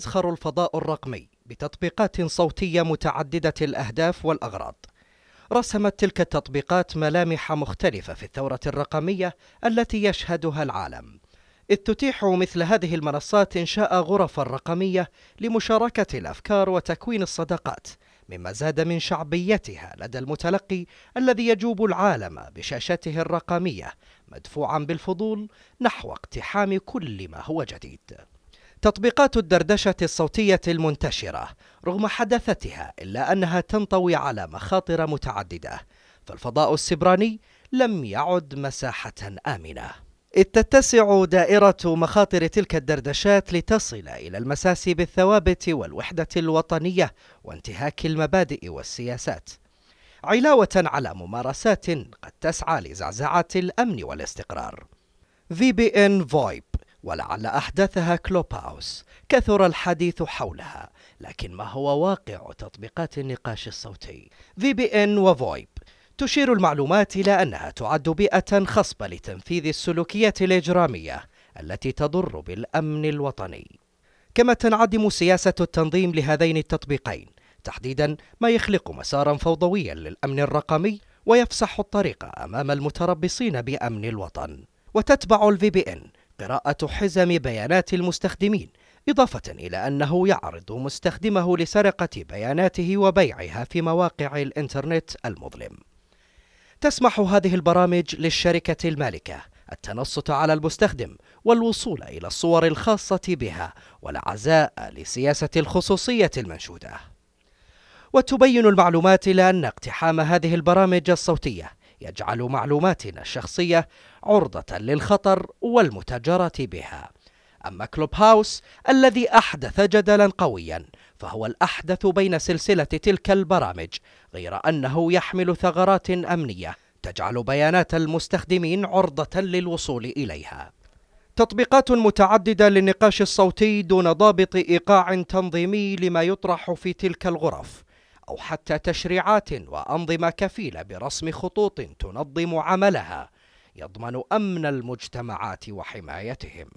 يزخر الفضاء الرقمي بتطبيقات صوتية متعددة الأهداف والأغراض. رسمت تلك التطبيقات ملامح مختلفة في الثورة الرقمية التي يشهدها العالم. إذ تتيح مثل هذه المنصات إنشاء غرف رقمية لمشاركة الأفكار وتكوين الصداقات، مما زاد من شعبيتها لدى المتلقي الذي يجوب العالم بشاشته الرقمية مدفوعا بالفضول نحو اقتحام كل ما هو جديد. تطبيقات الدردشة الصوتية المنتشرة رغم حدثتها إلا أنها تنطوي على مخاطر متعددة فالفضاء السبراني لم يعد مساحة آمنة إذ تتسع دائرة مخاطر تلك الدردشات لتصل إلى المساس بالثوابت والوحدة الوطنية وانتهاك المبادئ والسياسات علاوة على ممارسات قد تسعى لزعزعة الأمن والاستقرار VBN VoIP ولعل أحدثها كلوب هاوس كثر الحديث حولها لكن ما هو واقع تطبيقات النقاش الصوتي في بي إن وفويب تشير المعلومات إلى أنها تعد بيئة خصبة لتنفيذ السلوكيات الإجرامية التي تضر بالأمن الوطني كما تنعدم سياسة التنظيم لهذين التطبيقين تحديدا ما يخلق مسارا فوضويا للأمن الرقمي ويفسح الطريق أمام المتربصين بأمن الوطن وتتبع الفي بي إن قراءة حزم بيانات المستخدمين إضافة إلى أنه يعرض مستخدمه لسرقة بياناته وبيعها في مواقع الإنترنت المظلم. تسمح هذه البرامج للشركة المالكة التنصت على المستخدم والوصول إلى الصور الخاصة بها والعزاء لسياسة الخصوصية المنشودة. وتبين المعلومات إلى أن اقتحام هذه البرامج الصوتية يجعل معلوماتنا الشخصية عرضة للخطر والمتاجرة بها. أما كلوب هاوس الذي أحدث جدلا قويا فهو الأحدث بين سلسلة تلك البرامج غير أنه يحمل ثغرات أمنية تجعل بيانات المستخدمين عرضة للوصول إليها تطبيقات متعددة للنقاش الصوتي دون ضابط إيقاع تنظيمي لما يطرح في تلك الغرف أو حتى تشريعات وأنظمة كفيلة برسم خطوط تنظم عملها يضمن أمن المجتمعات وحمايتهم